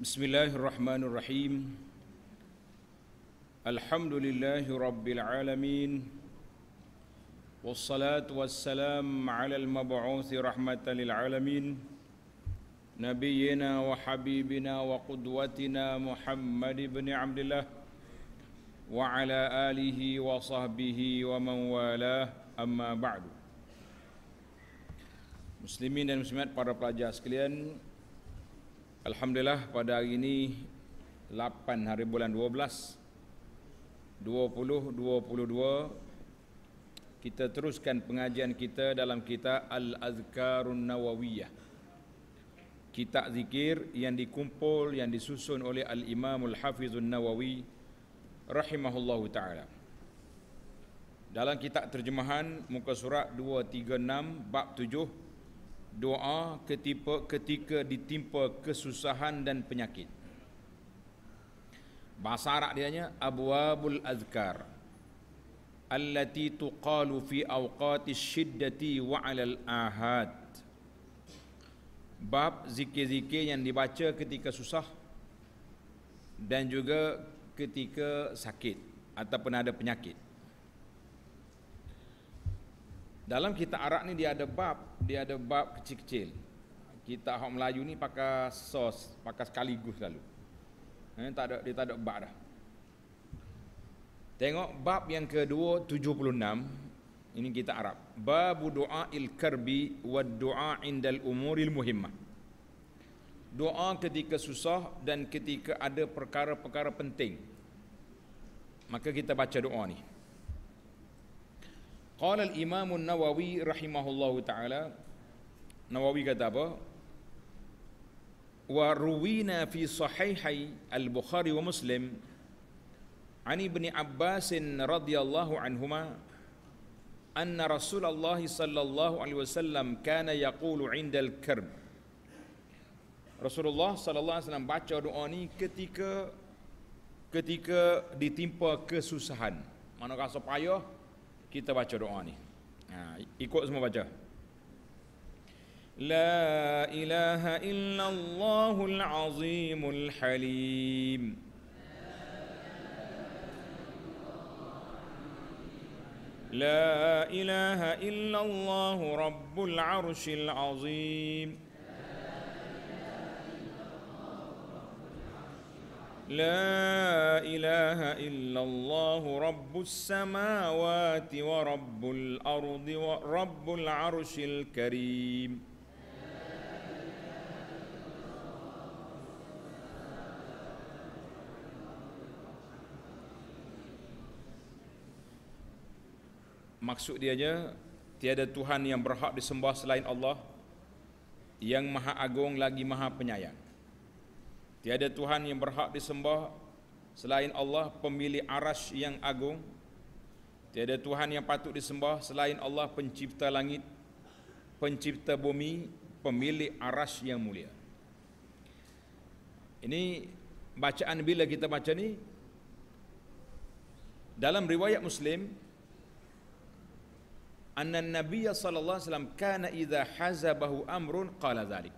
بسم الله الرحمن الرحيم الحمد لله رب العالمين والصلاة والسلام على المبعوث رحمة للعالمين نبينا وحبيبنا وقدوتنا محمد بن عبد الله وعلى آله وصحبه ومن والاه أما بعد مسلمين المسلمات para pelajar sekalian Alhamdulillah pada hari ini 8 hari bulan 12 2022 kita teruskan pengajian kita dalam kitab Al-Azkarun Nawawiyah. Kitab zikir yang dikumpul yang disusun oleh al Imamul al Nawawi rahimahullahu taala. Dalam kitab terjemahan muka surat 236 bab 7 doa ketika ketika ditimpa kesusahan dan penyakit. Bahasa Arab dia nya abwabul azkar allati tuqalu fi awqati shiddati wa 'ala al-ahad. Bab zikir-zikir yang dibaca ketika susah dan juga ketika sakit ataupun ada penyakit. Dalam kitab Arab ni dia ada bab, dia ada bab kecil-kecil. Kita orang Melayu ni pakai sos, pakai sekaligus lalu. Ini eh, tak ada dia tak ada bab dah. Tengok bab yang ke-276 ini kita Arab. Bab doa il karbi wa doa indal umuril muhimmah. Doa ketika susah dan ketika ada perkara-perkara penting. Maka kita baca doa ni. Qala al-Imam nawawi rahimahullahu taala Nawawi kata apa? Wa ruwina fi sahihai al-Bukhari wa Muslim an Ibn Abbas radhiyallahu anhuma أن رسول الله صلى الله عليه وسلم كان يقول عند الكرب رسول الله صلى الله عليه وسلم baca doa ni ketika ketika ditimpa kesusahan mana rasa payah Kita baca doa ni. Ha, ikut semua baca. La ilaha illallahul azimul halim. لا إله إلا الله رب العرش العظيم لا إله إلا الله رب السماوات ورب الأرض ورب العرش الكريم Maksud dia je Tiada Tuhan yang berhak disembah selain Allah Yang maha agung lagi maha penyayang Tiada Tuhan yang berhak disembah selain Allah pemilik arash yang agung. Tiada Tuhan yang patut disembah selain Allah pencipta langit, pencipta bumi, pemilik arash yang mulia. Ini bacaan bila kita baca ni dalam riwayat Muslim anna nabiy sallallahu alaihi wasallam kana idha hazabahu amrun qala dhalik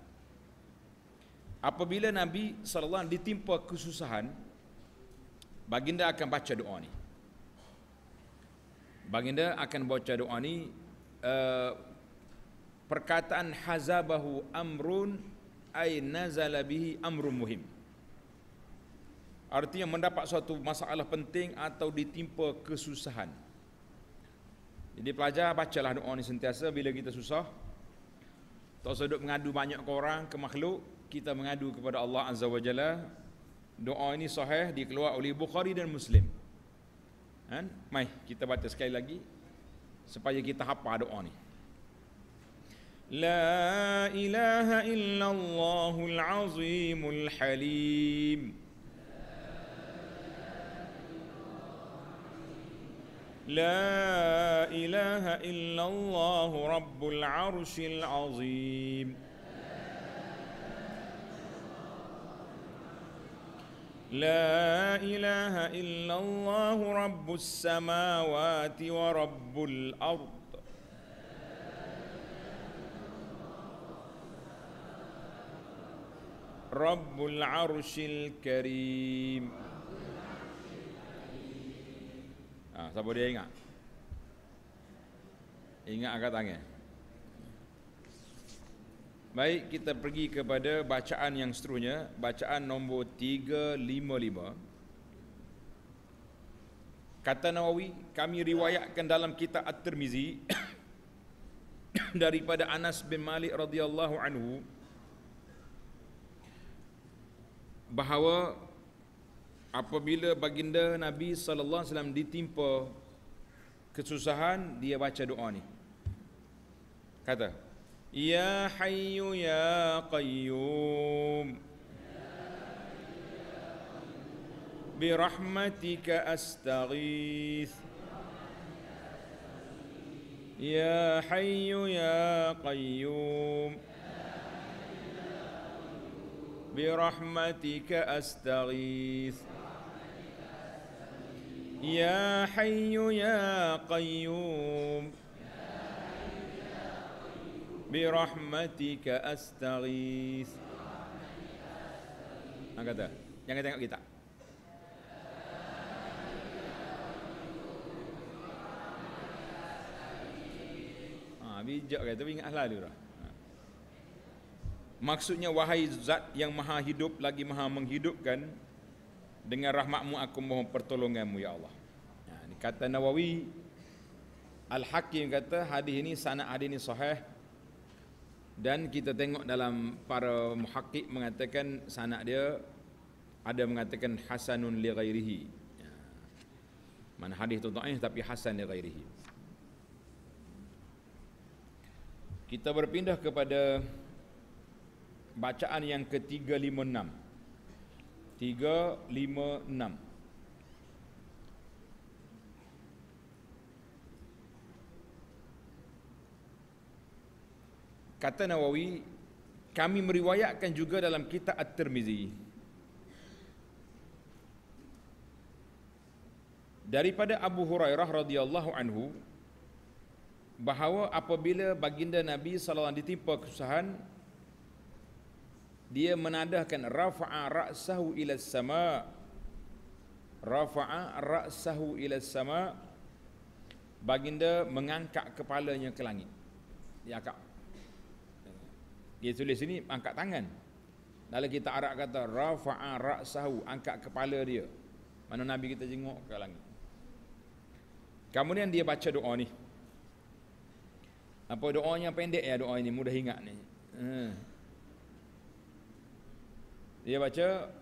apabila Nabi SAW ditimpa kesusahan, baginda akan baca doa ni. Baginda akan baca doa ni, uh, perkataan hazabahu amrun ay nazala amrun muhim. Artinya mendapat suatu masalah penting atau ditimpa kesusahan. Jadi pelajar bacalah doa ni sentiasa bila kita susah. Tak usah duduk mengadu banyak orang, ke makhluk kita mengadu kepada Allah Azza wa Jalla doa ini sahih dikeluarkan oleh Bukhari dan Muslim kan mai kita baca sekali lagi supaya kita hafal doa ni لا إله إلا الله العظيم الحليم لا إله إلا الله رب العرش العظيم لا اله الا الله رب السماوات ورب الارض رب العرش الكريم Ah, siapa dia ingat? Ingat angkat tangan. Baik, kita pergi kepada bacaan yang seterusnya, bacaan nombor 355. Kata Nawawi, kami riwayatkan dalam kitab At-Tirmizi daripada Anas bin Malik radhiyallahu anhu bahawa apabila baginda Nabi sallallahu alaihi wasallam ditimpa kesusahan, dia baca doa ni. Kata, يا حي يا قيوم برحمتك أستغيث يا حي يا قيوم برحمتك أستغيث يا حي يا قيوم Birahmatika astaghis. Angkat dah. yang tengok kita. Ah, bijak kata, tapi ingat lalu lah. Ha. Maksudnya wahai zat yang maha hidup lagi maha menghidupkan dengan rahmatmu aku mohon pertolonganmu ya Allah. Ya, kata Nawawi Al-Hakim kata hadis ini sanad hadis ini sahih dan kita tengok dalam para muhakkik mengatakan sanak dia ada mengatakan hasanun li ghairihi ya. man hadis tu dhaif tapi hasan li ghairihi kita berpindah kepada bacaan yang ke-356 356 kata Nawawi kami meriwayatkan juga dalam kitab At-Tirmizi daripada Abu Hurairah radhiyallahu anhu bahawa apabila baginda Nabi sallallahu alaihi wasallam ditimpa kesusahan dia menadahkan rafa'a ra'sahu ila sama rafa'a ra'sahu ila sama baginda mengangkat kepalanya ke langit dia angkat dia tulis sini angkat tangan dalam kita Arab kata rafa'a ra'sahu angkat kepala dia mana nabi kita jenguk ke langit kemudian dia baca doa ni apa doanya pendek ya doa ini mudah ingat ni ha. dia baca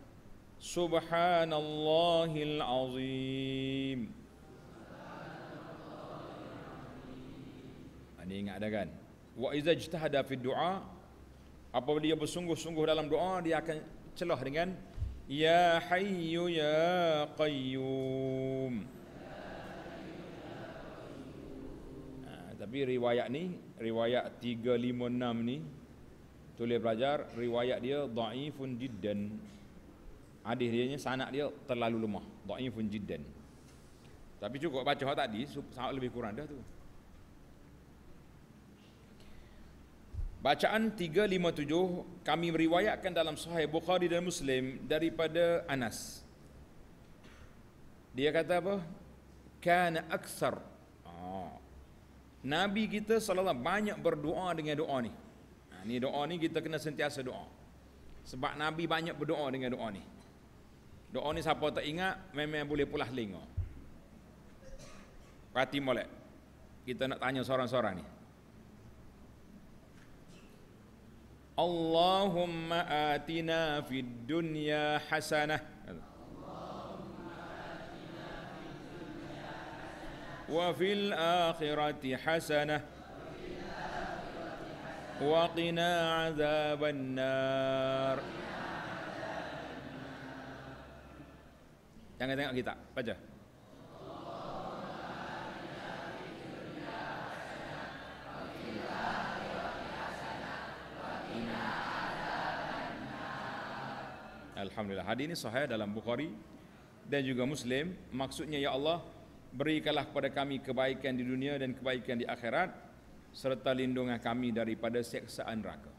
subhanallahil azim ha, ini ingat dah kan wa iza jtahada fi du'a Apabila dia bersungguh-sungguh dalam doa dia akan celah dengan ya hayyu ya qayyum. Ya tapi riwayat ni riwayat 356 ni tulis belajar riwayat dia dhaifun jiddan. adik dia ni sanad dia terlalu lemah, dhaifun jiddan. Tapi cukup baca tadi sangat lebih kurang dah tu. Bacaan 357 kami meriwayatkan dalam sahih Bukhari dan Muslim daripada Anas. Dia kata apa? Kana aksar. Oh. Ah. Nabi kita selalu banyak berdoa dengan doa ni. Ha, ni doa ni kita kena sentiasa doa. Sebab Nabi banyak berdoa dengan doa ni. Doa ni siapa tak ingat memang boleh pulah lingo. Fatimah molek. Kita nak tanya seorang-seorang ni. Allahumma atina fid dunya hasanah wa fil akhirati hasanah wa qina azabannar Jangan tengok kita baca alhamdulillah hadis ini sahih dalam Bukhari dan juga Muslim maksudnya ya Allah berikanlah kepada kami kebaikan di dunia dan kebaikan di akhirat serta lindungan kami daripada seksaan neraka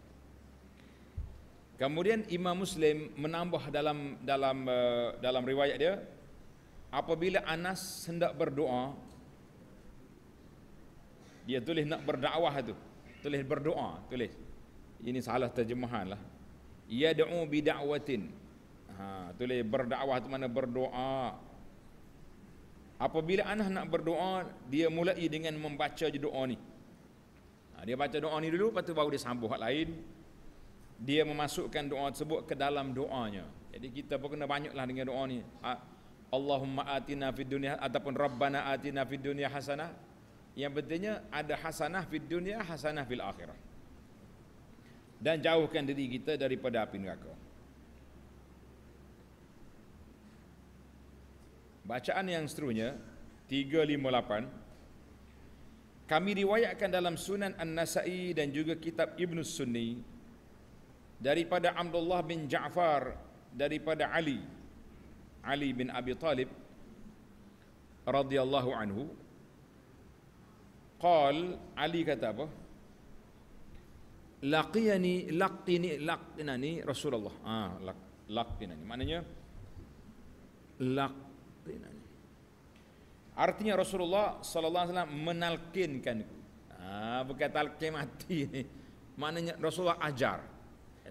kemudian Imam Muslim menambah dalam dalam eh, dalam riwayat dia apabila Anas hendak berdoa dia tulis nak berdakwah itu tulis berdoa tulis ini salah terjemahan lah Yad'u da'watin. Ha, tulis berdakwah tu mana berdoa. Apabila anak nak berdoa, dia mulai dengan membaca je doa ni. Ha, dia baca doa ni dulu, lepas tu baru dia sambung hak lain. Dia memasukkan doa tersebut ke dalam doanya. Jadi kita pun kena banyaklah dengan doa ni. Ha, Allahumma atina fid dunia ha, ataupun Rabbana atina fid dunia hasanah. Yang pentingnya ada hasanah fid dunia, hasanah fil akhirah. Dan jauhkan diri kita daripada api neraka. Bacaan yang seterusnya 358 Kami riwayatkan dalam Sunan An-Nasa'i dan juga kitab Ibnu Sunni daripada Abdullah bin Ja'far daripada Ali Ali bin Abi Talib radhiyallahu anhu qal Ali kata apa laqiyani laqini laqinani Rasulullah ah laqinani maknanya laq Artinya Rasulullah sallallahu alaihi wasallam menalkinkan Ah bukan talqin mati ni. Maknanya Rasulullah ajar.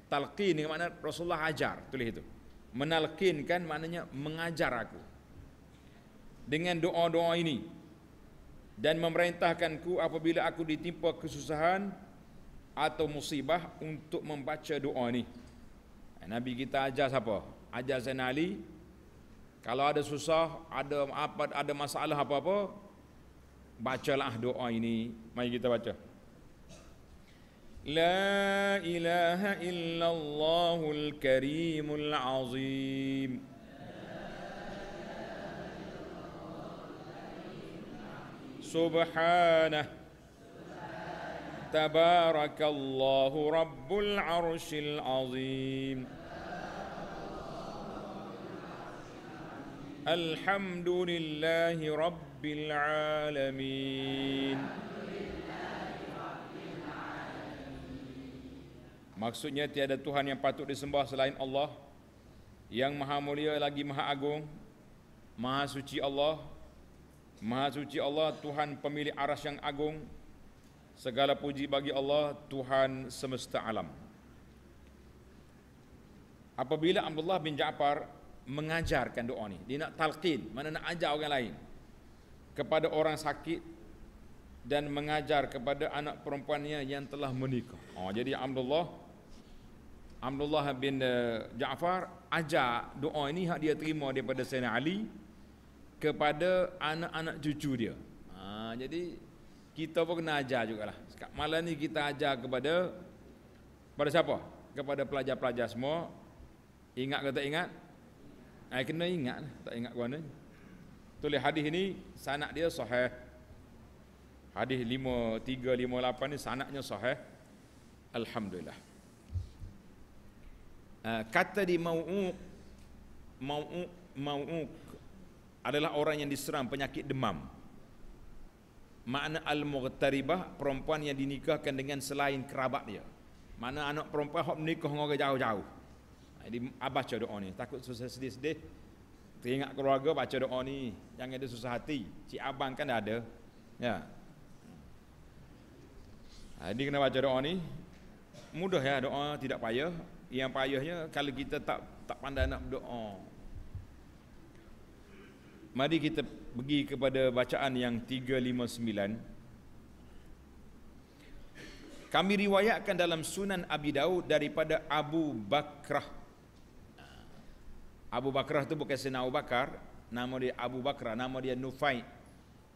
Talqin ni makna Rasulullah ajar, tulis itu. Menalkinkan maknanya mengajar aku. Dengan doa-doa ini dan memerintahkanku apabila aku ditimpa kesusahan atau musibah untuk membaca doa ni. Nabi kita ajar siapa? Ajar Zain Ali kalau ada susah, ada apa ada masalah apa-apa, bacalah doa ini. Mari kita baca. La ilaha illallahul karimul azim. Subhanah Tabarakallahu Rabbul Arshil Azim. Subhanah. الحمد لله رب Maksudnya tiada Tuhan yang patut disembah selain Allah Yang maha mulia lagi maha agung Maha suci Allah Maha suci Allah Tuhan pemilik aras yang agung Segala puji bagi Allah Tuhan semesta alam Apabila Abdullah bin Ja'far mengajarkan doa ni. Dia nak talqin, mana nak ajar orang lain kepada orang sakit dan mengajar kepada anak perempuannya yang telah menikah. Oh, jadi Abdullah Abdullah bin eh, Jaafar ajar doa ini hak dia terima daripada Sayyid Ali kepada anak-anak cucu dia. Ha, jadi kita pun kena ajar jugalah. Malam ni kita ajar kepada kepada siapa? Kepada pelajar-pelajar semua. Ingat ke tak ingat? Saya kena ingat, tak ingat ni. Tulis hadis ini, sanak dia sahih. Hadis 5358 ni sanaknya sahih. Alhamdulillah. Eh, kata di mau'uq, mau'uq, mau'uq adalah orang yang diserang penyakit demam. Makna al-mughtaribah, perempuan yang dinikahkan dengan selain kerabat dia. Mana anak perempuan hok nikah dengan orang jauh-jauh. Jadi abah baca doa ni, takut susah sedih-sedih. Teringat keluarga baca doa ni, jangan ada susah hati. si abang kan dah ada. Ya. Jadi ah, kena baca doa ni. Mudah ya doa tidak payah. Yang payahnya kalau kita tak tak pandai nak berdoa. Mari kita pergi kepada bacaan yang 359. Kami riwayatkan dalam Sunan Abi Daud daripada Abu Bakrah Abu Bakrah tu bukan Sayyidina Abu Bakar Nama dia Abu Bakrah Nama dia Nufai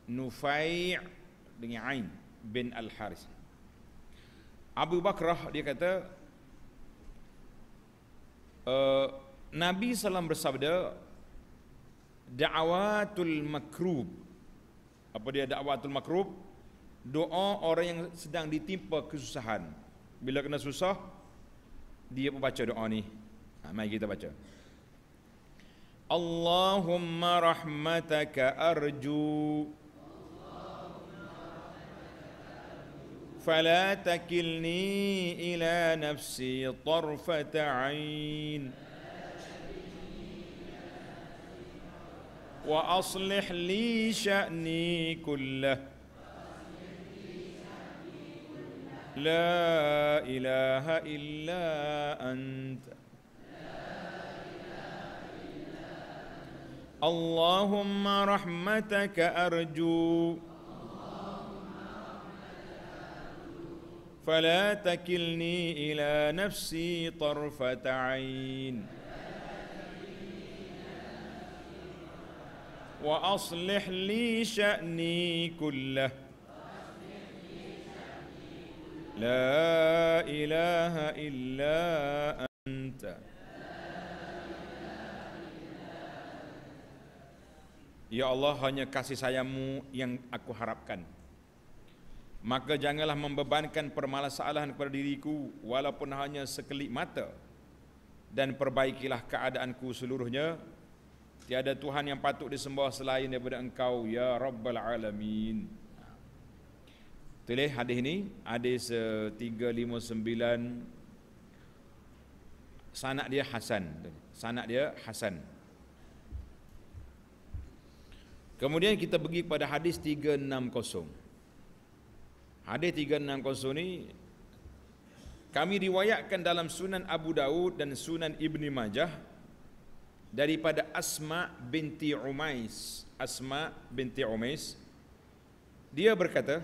Nufai Dengan Ain Bin Al-Haris Abu Bakrah dia kata e, Nabi SAW bersabda Da'awatul makrub Apa dia da'awatul makrub Doa orang yang sedang ditimpa kesusahan Bila kena susah Dia pun baca doa ni ha, Mari kita Baca اللهم رحمتك أرجو فلا تكلني إلى نفسي طرفة عين وأصلح لي شأني كله لا إله إلا أنت اللهم رحمتك أرجو فلا تكلني إلى نفسي طرفة عين وأصلح لي شأني كله لا إله إلا أنت Ya Allah hanya kasih sayangmu yang aku harapkan Maka janganlah membebankan permasalahan kepada diriku Walaupun hanya sekelip mata Dan perbaikilah keadaanku seluruhnya Tiada Tuhan yang patut disembah selain daripada engkau Ya Rabbal Alamin Tulis hadis ini Hadis 359 eh, Sanak dia Hasan Sanak dia Hasan Kemudian kita pergi kepada hadis 360. Hadis 360 ni kami riwayatkan dalam Sunan Abu Daud dan Sunan Ibni Majah daripada Asma binti Umais. Asma binti Umais dia berkata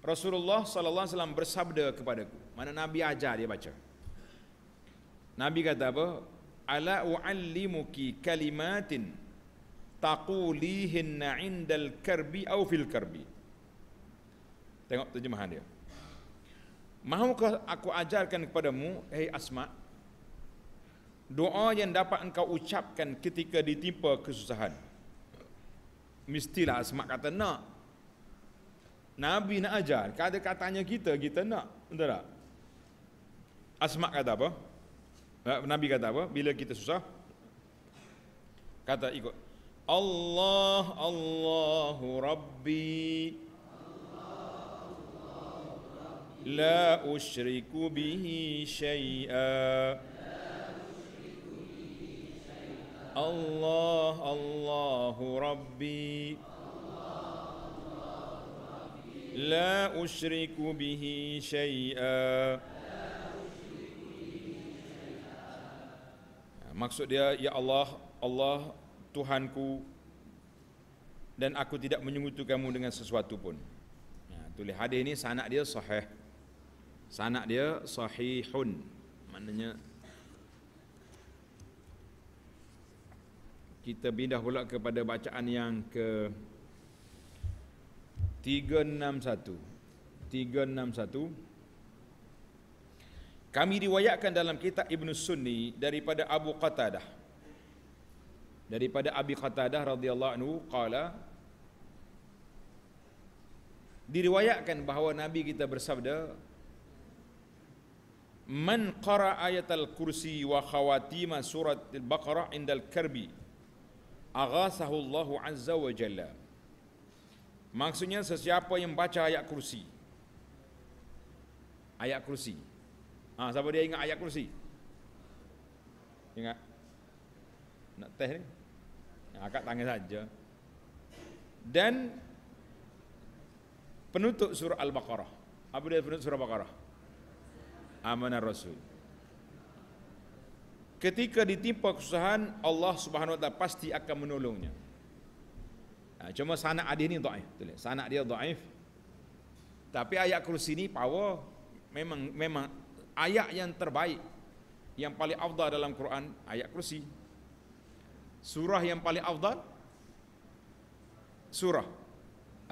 Rasulullah sallallahu alaihi wasallam bersabda kepadaku. Mana Nabi ajar dia baca. Nabi kata apa? Ala u'allimuki kalimatin taqulihinna indal karbi au fil karbi tengok terjemahan dia mahukah aku ajarkan kepadamu hei asma doa yang dapat engkau ucapkan ketika ditimpa kesusahan mestilah asma kata nak Nabi nak ajar, kata katanya kita, kita nak. Betul tak? Asma kata apa? Eh, Nabi kata apa? Bila kita susah? Kata ikut الله الله ربي لا أشرك به شيئا الله الله ربي لا أشرك به شيئا Maksud dia ya Allah Allah Tuhanku dan aku tidak menyungutu kamu dengan sesuatu pun. Ya, tulis hadis ini sanak dia sahih. Sanak dia sahihun. Maknanya kita pindah pula kepada bacaan yang ke 361. 361. Kami riwayatkan dalam kitab Ibn Sunni daripada Abu Qatadah daripada Abi Qatadah radhiyallahu anhu qala diriwayatkan bahawa nabi kita bersabda man qara ayatal kursi wa khawatima surat al-baqarah indal karbi aghasahu Allahu azza wa jalla maksudnya sesiapa yang baca ayat kursi ayat kursi ah ha, siapa dia ingat ayat kursi ingat nak teh ni Angkat tangan saja. Dan penutup surah Al-Baqarah. Apa dia penutup surah Al-Baqarah? Amanah Rasul. Ketika ditimpa kesusahan, Allah Subhanahu Wa Taala pasti akan menolongnya. Ha, cuma sanak adik ni daif. Tulis. Sanak dia daif. Tapi ayat kursi ni power memang memang ayat yang terbaik yang paling afdal dalam Quran ayat kursi surah yang paling afdal surah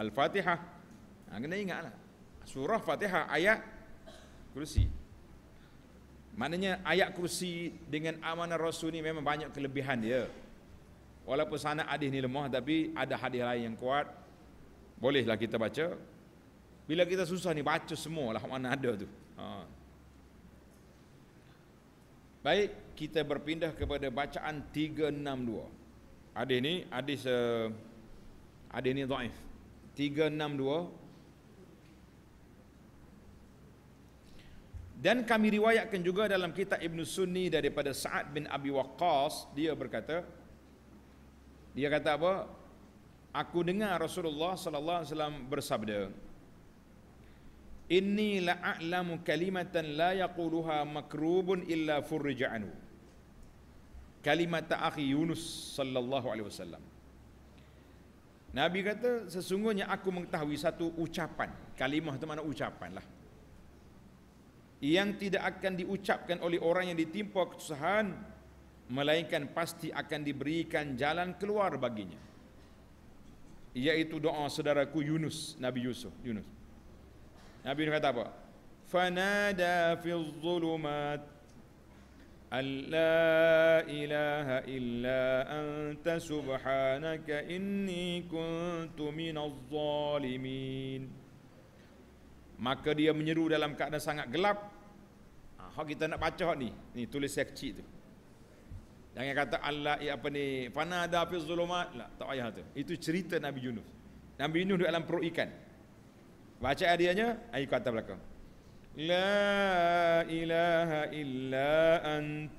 al-fatihah ha, kena ingatlah surah fatihah ayat kursi maknanya ayat kursi dengan amanah rasul ni memang banyak kelebihan dia walaupun sana hadis ni lemah tapi ada hadis lain yang kuat bolehlah kita baca bila kita susah ni baca semua lah mana ada tu ha. baik kita berpindah kepada bacaan 362. Hadis ni hadis uh, hadis ni dhaif. 362 dan kami riwayatkan juga dalam kitab Ibn Sunni daripada Sa'ad bin Abi Waqqas dia berkata dia kata apa aku dengar Rasulullah sallallahu alaihi wasallam bersabda Inni la'a'lamu kalimatan la yaquluha makrubun illa furrija anhu kalimat ta'akhir Yunus sallallahu alaihi wasallam. Nabi kata sesungguhnya aku mengetahui satu ucapan. Kalimah itu mana ucapan lah. Yang tidak akan diucapkan oleh orang yang ditimpa kesusahan. Melainkan pasti akan diberikan jalan keluar baginya. Iaitu doa saudaraku Yunus, Nabi Yusuf. Yunus. Nabi kata apa? Fanada fil zulumat. أن لا إله إلا أنت سبحانك إني كنت من الظالمين Maka dia menyeru dalam keadaan sangat gelap ha, Hak kita nak baca hak ni Ni tulis saya kecil tu Jangan kata Allah ya apa ni Fana ada api zulumat lah, Tak payah tu Itu cerita Nabi Yunus Nabi Yunus dalam perut ikan Baca adianya Ayu kata belakang لا إله إلا أنت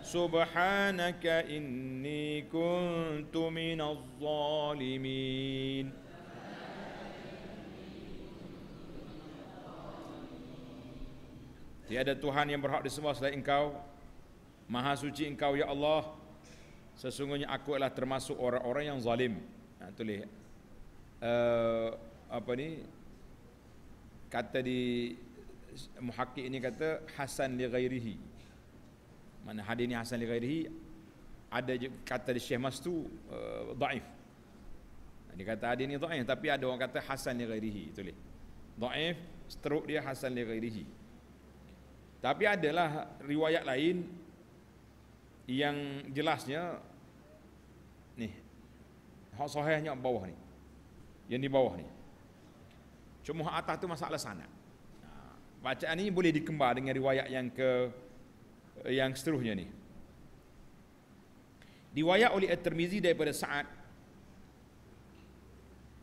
سبحانك إني كنت من الظالمين Tiada Tuhan yang berhak di semua selain Engkau. Maha suci Engkau ya Allah. Sesungguhnya aku adalah termasuk orang-orang yang zalim. Nah, ha, tulis. Uh, apa ni kata di muhakkik ini kata hasan li ghairihi mana hadis ni hasan li ghairihi ada kata di syekh mas tu uh, eh, daif dia kata hadis ni daif tapi ada orang kata hasan li ghairihi tulis daif stroke dia hasan li ghairihi tapi adalah riwayat lain yang jelasnya ni hak sahihnya bawah ni yang di bawah ni Cuma hak atas tu masalah sana. Ha, bacaan ini boleh dikembar dengan riwayat yang ke yang seterusnya ni. Diwayat oleh At-Tirmizi daripada saat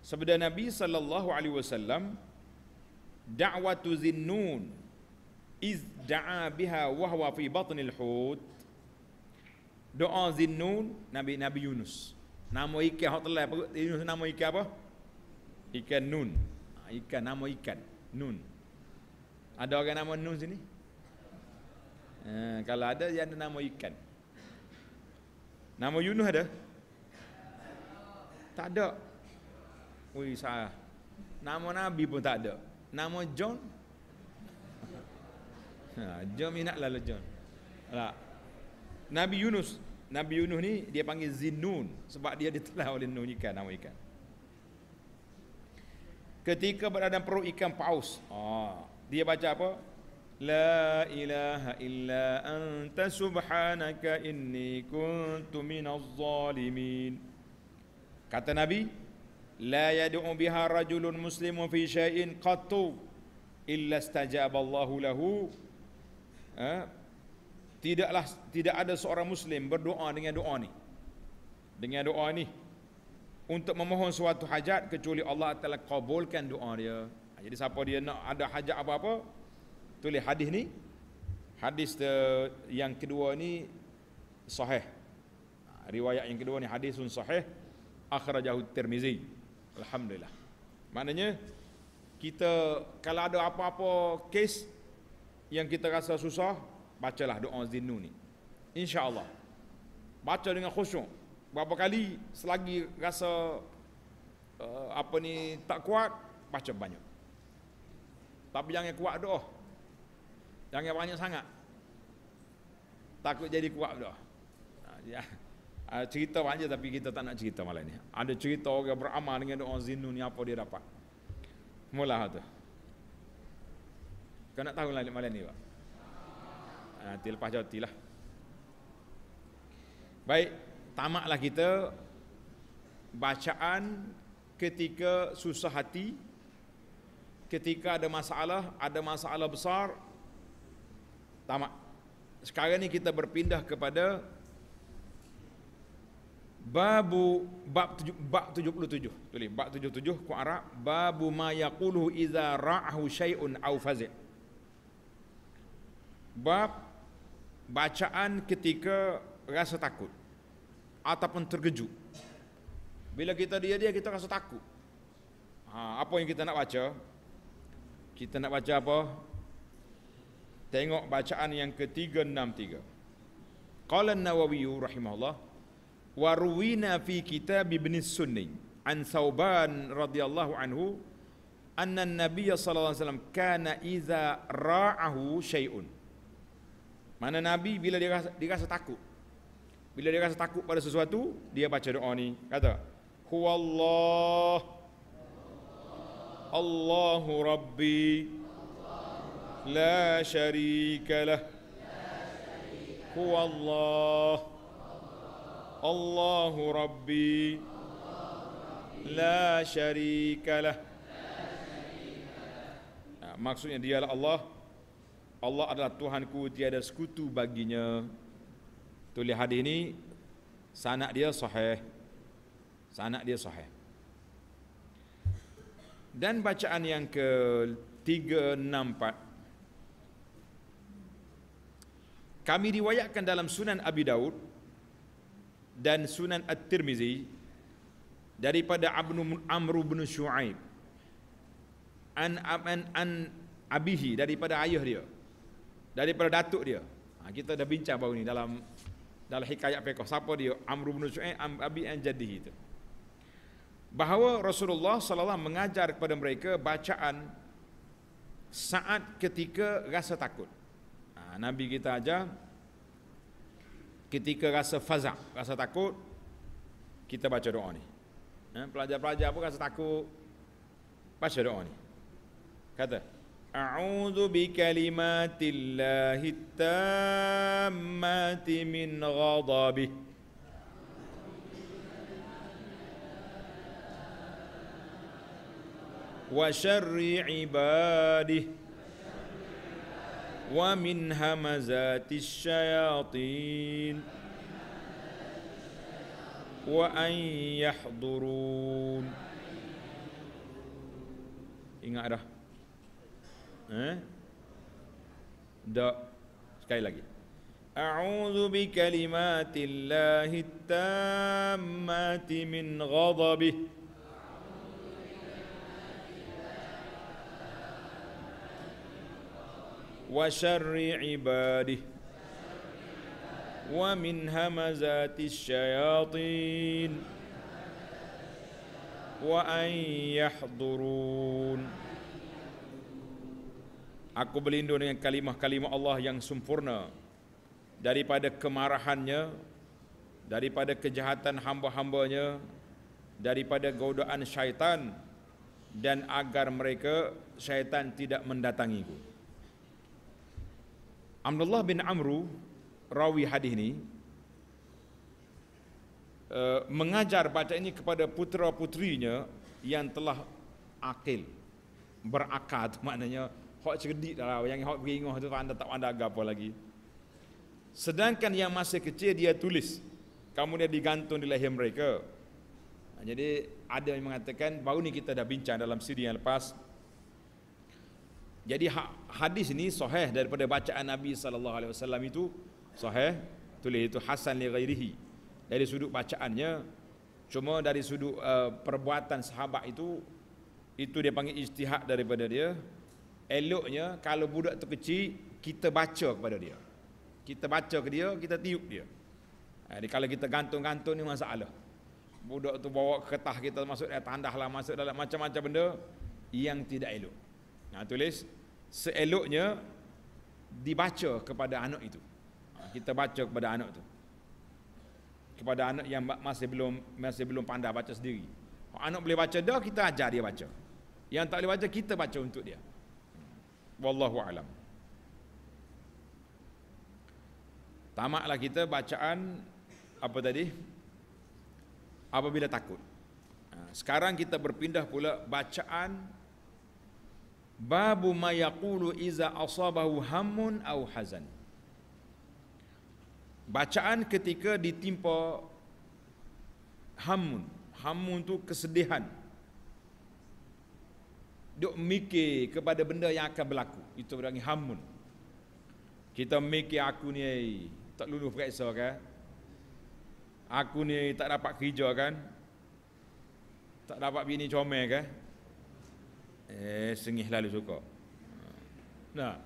Sebeda Nabi sallallahu alaihi wasallam da'watu zinnun iz da'a biha wa huwa fi batnil hut doa zinnun nabi nabi yunus nama ikan hotel lah. yunus nama ikan apa ikan nun ikan nama ikan nun ada orang nama nun sini eh, kalau ada yang ada nama ikan nama yunus ada tak ada Ui salah Nama Nabi pun tak ada Nama John ha, John minat lah, lah John tak. Lah. Nabi Yunus Nabi Yunus ni dia panggil Zinun Sebab dia ditelah oleh Nun ikan Nama ikan ketika berada dalam perut ikan paus. Oh. Dia baca apa? La ilaha illa anta subhanaka inni kuntu minaz zalimin. Kata Nabi, la yad'u biha rajulun muslimun fi shayin qattu illa stajaba Allahu lahu. Ha? Tidaklah tidak ada seorang muslim berdoa dengan doa ni. Dengan doa ni, untuk memohon suatu hajat kecuali Allah telah kabulkan doa dia. Ha, jadi siapa dia nak ada hajat apa-apa, tulis hadis ni. Hadis yang kedua ni sahih. Ha, riwayat yang kedua ni hadisun sahih akhrajahu Tirmizi. Alhamdulillah. Maknanya kita kalau ada apa-apa kes yang kita rasa susah, bacalah doa zinnu ni. Insya-Allah. Baca dengan khusyuk, berapa kali selagi rasa uh, apa ni tak kuat baca banyak tapi jangan kuat doa oh. jangan banyak sangat takut jadi kuat doh. Ha, ya ada ha, cerita banyak tapi kita tak nak cerita malam ni ada cerita orang beramal dengan doa zinu ni apa dia dapat mula tu kau nak tahu lah malam ni pak ha, nanti lepas jauh lah baik tamaklah kita bacaan ketika susah hati ketika ada masalah ada masalah besar tamak sekarang ni kita berpindah kepada babu bab bab 77 tujuh. tulis bab 77 ku arab babu ma yaqulu idza ra'ahu Shayun aw fazi bab bacaan ketika rasa takut ataupun terkejut. Bila kita dia dia kita rasa takut. Ha, apa yang kita nak baca? Kita nak baca apa? Tengok bacaan yang ke-363. Qala An-Nawawi rahimahullah wa ruwina fi kitab Ibn Sunni an Sauban radhiyallahu anhu anna an-nabiy sallallahu alaihi wasallam kana idza ra'ahu Shayun. Mana nabi bila dia rasa, dia rasa takut, bila dia rasa takut pada sesuatu, dia baca doa ni. Kata, Huwallah, Allahu Rabbi, La syarika lah, Huwallah, Allahu Rabbi, La syarika lah, Maksudnya dialah Allah Allah adalah Tuhanku tiada sekutu baginya tulis hadis ni sanad dia sahih sanad dia sahih dan bacaan yang ke 364 kami riwayatkan dalam sunan Abi Daud dan sunan At-Tirmizi daripada Abnu Amru bin Shu'aib an an an abihi daripada ayah dia daripada datuk dia ha, kita dah bincang baru ni dalam dalam hikayat pekoh. siapa dia Amr bin Shu'aib Abi an Jaddi itu bahawa Rasulullah sallallahu mengajar kepada mereka bacaan saat ketika rasa takut ha, Nabi kita aja, ketika rasa faza rasa takut kita baca doa ni ha, pelajar-pelajar pun rasa takut baca doa ni kata أعوذ بكلمات الله التامات من غضبه وشر عباده ومن همزات الشياطين وأن يحضرون إن أعرف Eh? Da. Sekali lagi. أعوذ بكلمات الله التامة من غضبه وشر عباده ومن همزات الشياطين وأن يحضرون Aku berlindung dengan kalimah-kalimah Allah yang sempurna daripada kemarahannya, daripada kejahatan hamba-hambanya, daripada godaan syaitan dan agar mereka syaitan tidak mendatangiku. Amrullah bin Amru rawi hadis ini eh, mengajar baca ini kepada putera-putrinya yang telah akil berakad maknanya hok cerdik dah lah. yang hok beringuh tu anda tak ada apa lagi sedangkan yang masih kecil dia tulis kamu dia digantung di leher mereka ha, jadi ada yang mengatakan baru ni kita dah bincang dalam siri yang lepas jadi ha, hadis ini sahih daripada bacaan Nabi sallallahu alaihi wasallam itu sahih tulis itu hasan li ghairihi dari sudut bacaannya cuma dari sudut uh, perbuatan sahabat itu itu dia panggil ijtihad daripada dia Eloknya kalau budak tu kecil kita baca kepada dia. Kita baca ke dia, kita tiup dia. Jadi ha, kalau kita gantung-gantung ni masalah. Budak tu bawa ketah kita masuk dia tandahlah masuk dalam macam-macam benda yang tidak elok. Nah ha, tulis seeloknya dibaca kepada anak itu. Ha, kita baca kepada anak itu. Kepada anak yang masih belum masih belum pandai baca sendiri. Anak boleh baca dah kita ajar dia baca. Yang tak boleh baca kita baca untuk dia wallahu alam tamaklah kita bacaan apa tadi apabila takut ha, sekarang kita berpindah pula bacaan babu ma yaqulu iza asabahu hammun aw hazan bacaan ketika ditimpa hammun hammun tu kesedihan duk mikir kepada benda yang akan berlaku itu berani hamun kita mikir aku ni tak lulus periksa kan aku ni tak dapat kerja kan tak dapat bini comel kan eh sengih lalu suka nah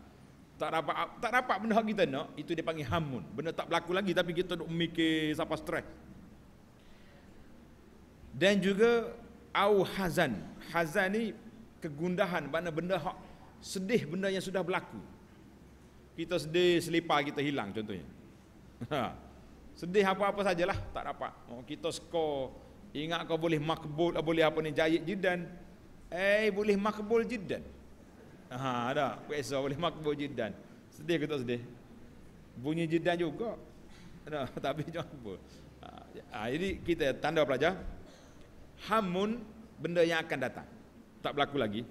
tak dapat tak dapat benda kita nak itu dia panggil hamun benda tak berlaku lagi tapi kita duk mikir siapa stres dan juga au hazan hazan ni kegundahan mana benda hak sedih benda yang sudah berlaku kita sedih selipar kita hilang contohnya ha. sedih apa-apa sajalah tak dapat oh, kita skor ingat kau boleh makbul ah, boleh apa ni jahit jidan eh boleh makbul jidan ha ada biasa boleh makbul jidan sedih kita sedih bunyi jidan juga ada tapi jangan apa ha, ya, ha, jadi kita tanda pelajar hamun benda yang akan datang tak berlaku lagi.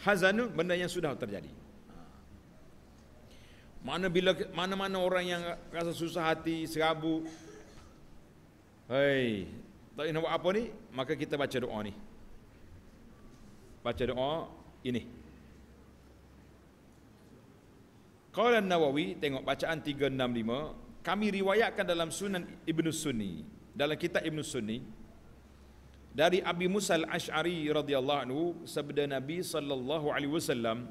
Hazan benda yang sudah terjadi. Mana bila mana-mana orang yang rasa susah hati, serabu. hey tak nak buat apa ni? Maka kita baca doa ni. Baca doa ini. Qala nawawi tengok bacaan 365, kami riwayatkan dalam Sunan Ibnu Sunni, dalam kitab Ibnu Sunni, dari Abi Musa al-Ash'ari radhiyallahu anhu sabda Nabi sallallahu alaihi wasallam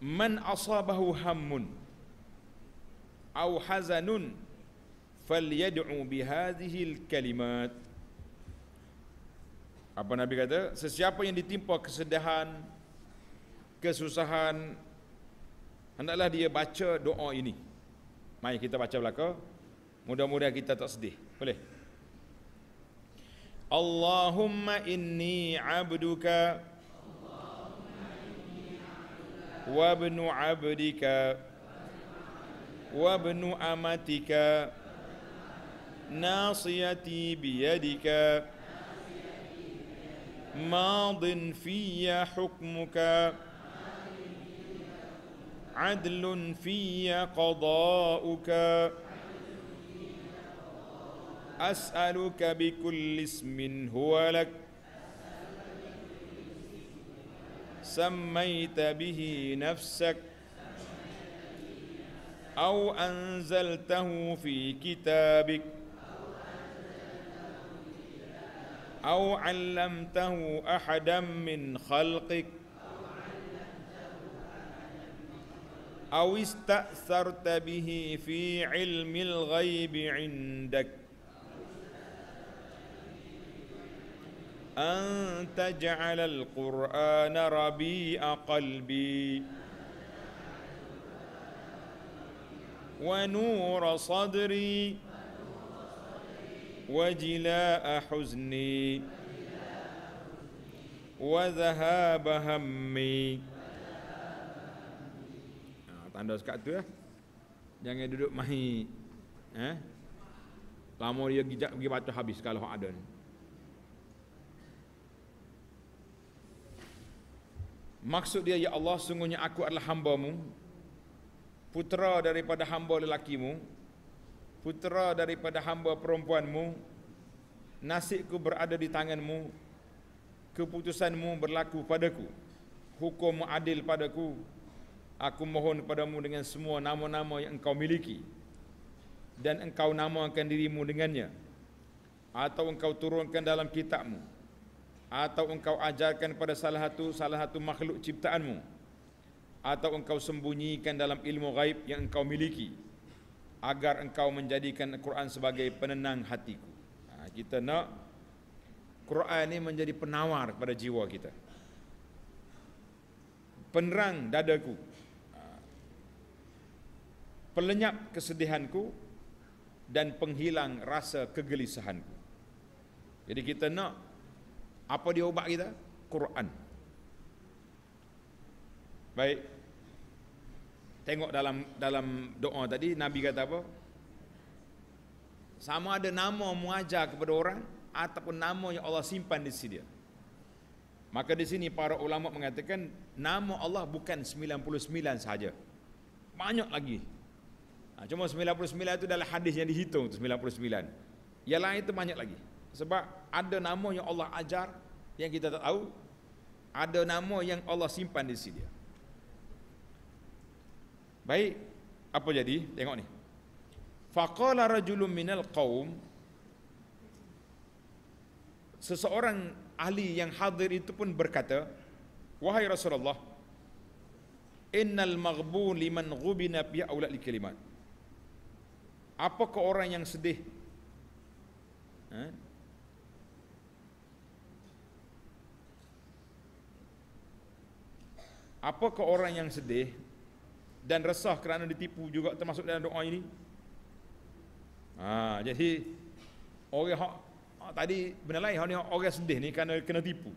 Man asabahu hammun aw hazanun falyad'u bihadhihi al-kalimat Apa Nabi kata sesiapa yang ditimpa kesedihan kesusahan hendaklah dia baca doa ini Mari kita baca belaka mudah-mudahan kita tak sedih boleh اللهم إني عبدك وابن عبدك وابن أمتك ناصيتي بيدك ماض في حكمك عدل في قضاؤك أسألك بكل اسم هو لك سميت به نفسك أو أنزلته في كتابك أو علمته أحدا من خلقك أو استأثرت به في علم الغيب عندك أن تجعل القرآن ربيع قلبي ونور صدري وجلاء حزني وذهاب همي ha, tanda sekat tu lah. Jangan duduk mahi. Eh? Lama dia pergi baca habis kalau ada ni. Maksud dia, Ya Allah, sungguhnya aku adalah hambamu, putera daripada hamba lelakimu, putera daripada hamba perempuanmu, nasibku berada di tanganmu, keputusanmu berlaku padaku, hukummu adil padaku, aku mohon padamu dengan semua nama-nama yang engkau miliki, dan engkau namakan dirimu dengannya, atau engkau turunkan dalam kitabmu, atau engkau ajarkan pada salah satu salah satu makhluk ciptaanmu atau engkau sembunyikan dalam ilmu gaib yang engkau miliki agar engkau menjadikan Quran sebagai penenang hatiku nah, ha, kita nak Quran ini menjadi penawar kepada jiwa kita penerang dadaku ha, pelenyap kesedihanku dan penghilang rasa kegelisahanku jadi kita nak apa dia ubat kita? Quran. Baik. Tengok dalam dalam doa tadi Nabi kata apa? Sama ada nama mengajar kepada orang ataupun nama yang Allah simpan di sini. Maka di sini para ulama mengatakan nama Allah bukan 99 sahaja. Banyak lagi. Ha, cuma 99 itu adalah hadis yang dihitung 99. Yang lain itu banyak lagi. Sebab ada nama yang Allah ajar, yang kita tak tahu ada nama yang Allah simpan di sini. Baik, apa jadi? Tengok ni. Faqala rajulun minal qaum seseorang ahli yang hadir itu pun berkata, "Wahai Rasulullah, innal maghbun liman ghubina bi aula kalimat." Apakah orang yang sedih? Ha? Apakah orang yang sedih dan resah kerana ditipu juga termasuk dalam doa ini? Ha, jadi orang hak tadi benda lain hak ni orang sedih ni kerana kena tipu.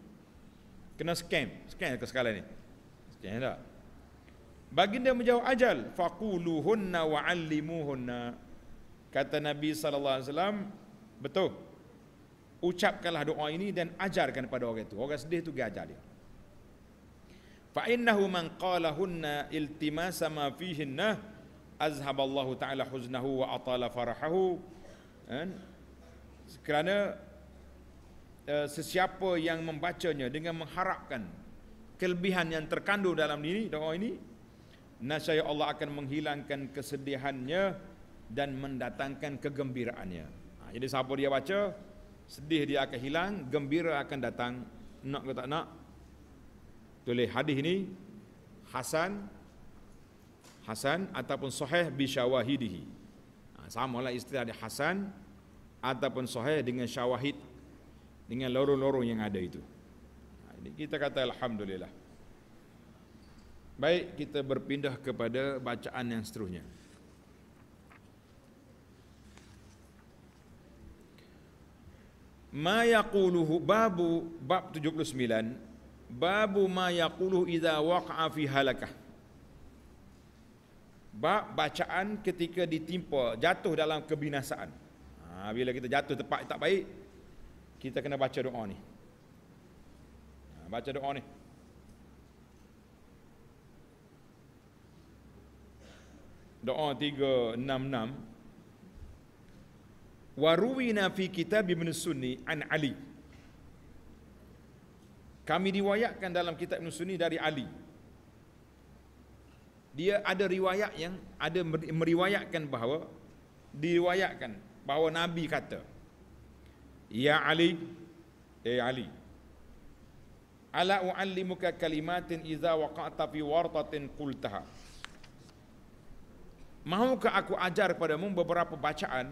Kena scam, scam ke sekali ni. Scam tak? Baginda menjawab ajal faquluhunna wa Kata Nabi saw betul. Ucapkanlah doa ini dan ajarkan kepada orang itu. Orang sedih tu dia ajar dia fa innahu man qala hunna iltimasa ma fihinna azhab Allah taala huznahu wa atala farahahu kan kerana uh, sesiapa yang membacanya dengan mengharapkan kelebihan yang terkandung dalam diri doa ini nasyai Allah akan menghilangkan kesedihannya dan mendatangkan kegembiraannya ha, jadi siapa dia baca sedih dia akan hilang gembira akan datang nak ke tak nak tulis hadis ini hasan hasan ataupun sahih bi syawahidihi ha, sama lah istilah dia hasan ataupun sahih dengan syawahid dengan lorong-lorong yang ada itu ha, ini kita kata alhamdulillah baik kita berpindah kepada bacaan yang seterusnya ma yaquluhu babu bab 79 Babu ma yaquluh idza waqa'a fi halakah. Ba bacaan ketika ditimpa jatuh dalam kebinasaan. Ha, bila kita jatuh tempat tak baik, kita kena baca doa ni. Ha, baca doa ni. Doa 366 Waruwina fi kitab Ibn Sunni an Ali kami riwayatkan dalam kitab Ibn Sunni dari Ali. Dia ada riwayat yang ada meriwayatkan bahawa diriwayatkan bahawa Nabi kata, "Ya Ali, eh Ali, ala u'allimuka kalimatin idza waqa'ta fi wartatin qultaha." Mahukah aku ajar kepadamu beberapa bacaan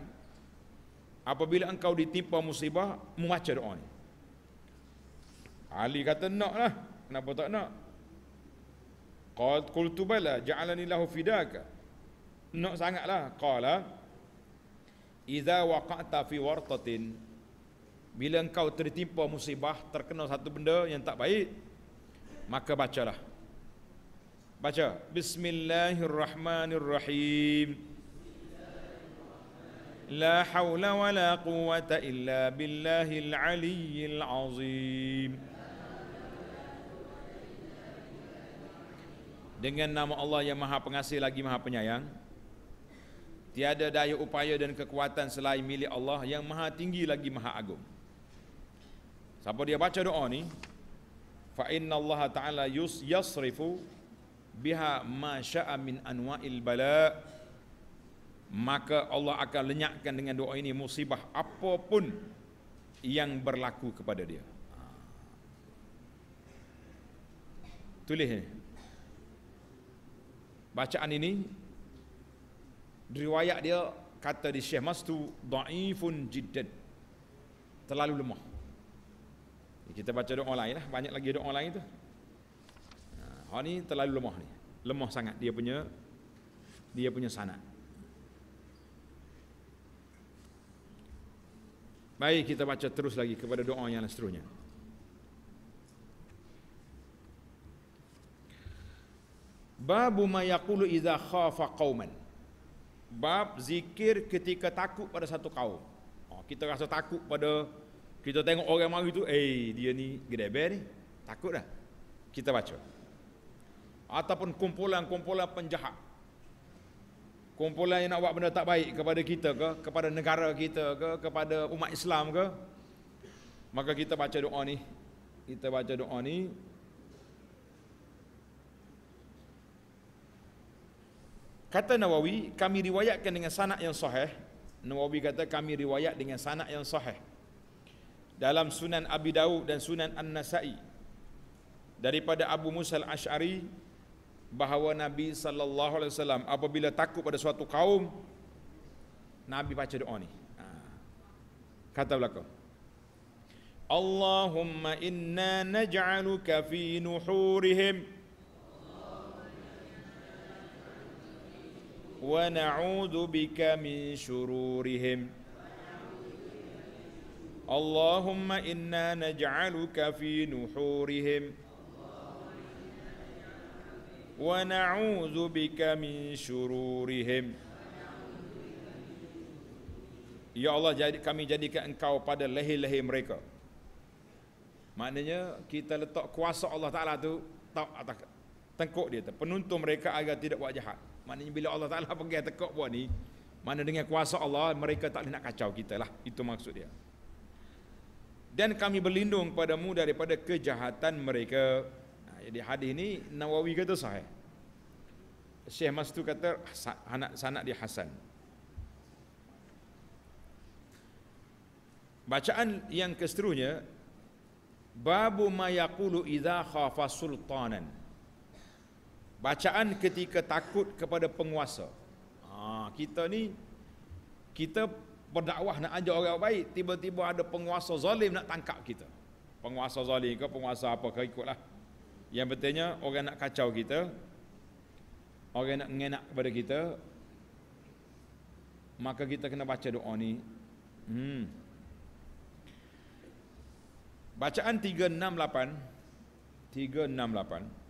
apabila engkau ditimpa musibah membaca doa ini? Ali kata nak naklah. Kenapa tak nak? Qultu bala ja'alani lahu fidaka. Nak lah. Qala Iza waqa'ta fi wartatin bila engkau tertimpa musibah terkena satu benda yang tak baik maka bacalah. Baca Bismillahirrahmanirrahim. La haula la quwwata illa billahil aliyyil azim. Al dengan nama Allah yang maha pengasih lagi maha penyayang tiada daya upaya dan kekuatan selain milik Allah yang maha tinggi lagi maha agung siapa dia baca doa ni fa inna Allah ta'ala yus yasrifu biha ma sya'a min anwa'il bala maka Allah akan lenyapkan dengan doa ini musibah apapun yang berlaku kepada dia ha. tulis ni bacaan ini riwayat dia kata di Syekh Mastu daifun jiddan terlalu lemah kita baca doa lain lah banyak lagi doa lain tu nah, ha, ni terlalu lemah ni lemah sangat dia punya dia punya sanat baik kita baca terus lagi kepada doa yang seterusnya Babu ma yaqulu idza khafa qauman. Bab zikir ketika takut pada satu kaum. Oh, kita rasa takut pada kita tengok orang mari tu, eh dia ni gedebe ni. Takut dah. Kita baca. Ataupun kumpulan-kumpulan penjahat. Kumpulan yang nak buat benda tak baik kepada kita ke, kepada negara kita ke, kepada umat Islam ke. Maka kita baca doa ni. Kita baca doa ni, Kata Nawawi, kami riwayatkan dengan sanak yang sahih. Nawawi kata kami riwayat dengan sanak yang sahih. Dalam Sunan Abi Dawud dan Sunan An-Nasai. Daripada Abu Musa al-Ash'ari. Bahawa Nabi Sallallahu Alaihi Wasallam apabila takut pada suatu kaum. Nabi baca doa ni. Ha. Kata belakang. Allahumma inna naj'aluka fi nuhurihim. wa na'udhu bika min syururihim Allahumma inna naj'aluka fi nuhurihim wa na'udhu bika min syururihim Ya Allah jadi kami jadikan engkau pada leher-leher mereka Maknanya kita letak kuasa Allah Taala tu tak atas tengkuk dia tu penuntun mereka agar tidak buat jahat Maknanya bila Allah Ta'ala pergi tekuk buat ni Mana dengan kuasa Allah Mereka tak boleh nak kacau kita lah Itu maksud dia Dan kami berlindung padamu daripada kejahatan mereka Jadi hadis ni Nawawi kata sahih Syekh Mastu kata anak sanak dia Hasan Bacaan yang keseterusnya Babu ma yaqulu idha khafa sultanan Bacaan ketika takut kepada penguasa. Ha, kita ni, kita berdakwah nak ajak orang baik, tiba-tiba ada penguasa zalim nak tangkap kita. Penguasa zalim ke penguasa apa ke ikutlah. Yang pentingnya orang nak kacau kita, orang nak mengenak kepada kita, maka kita kena baca doa ni. Hmm. Bacaan 368, 368,